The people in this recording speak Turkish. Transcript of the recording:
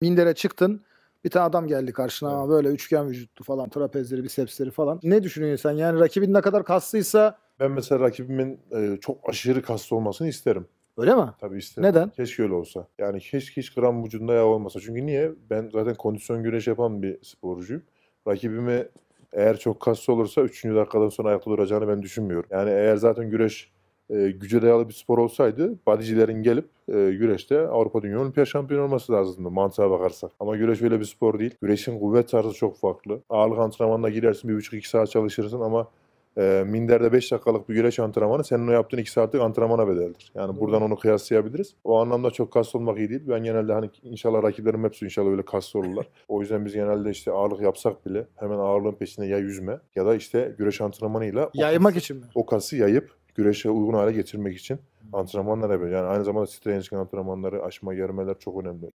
Mindere çıktın. Bir tane adam geldi karşına ama böyle üçgen vücutlu falan, trapezleri, bisepsleri falan. Ne düşünüyorsun sen? Yani rakibin ne kadar kaslıysa... Ben mesela rakibimin e, çok aşırı kaslı olmasını isterim. Öyle mi? Tabii isterim. Neden? Keşke öyle olsa. Yani keşke hiç gram vücudunda yağ olmasa. Çünkü niye? Ben zaten kondisyon güreş yapan bir sporcuyum. Rakibimi eğer çok kaslı olursa 3. dakikadan sonra ayakta duracağını ben düşünmüyorum. Yani eğer zaten güreş e, güce dayalı bir spor olsaydı badicilerin gelip e, güreşte Avrupa Dünya Olimpiyat Şampiyonu olması lazımdı mantığa bakarsak. Ama güreş öyle bir spor değil. Güreşin kuvvet tarzı çok farklı. Ağırlık antrenmanına girersin 1,5-2 saat çalışırsın ama e, minderde 5 dakikalık bir güreş antrenmanı senin o yaptığın 2 saatlik antrenmana bedeldir. Yani Doğru. buradan onu kıyaslayabiliriz. O anlamda çok kaslı olmak iyi değil. Ben genelde hani inşallah rakiplerim hepsi inşallah öyle kaslı olurlar. o yüzden biz genelde işte ağırlık yapsak bile hemen ağırlığın peşine ya yüzme ya da işte güreş antrenmanıyla yaymak o, için mi? O kası yayıp güreşe uygun hale getirmek için antrenmanlar yapıyor. Yani aynı zamanda streç antrenmanları, aşma yarımeler çok önemli.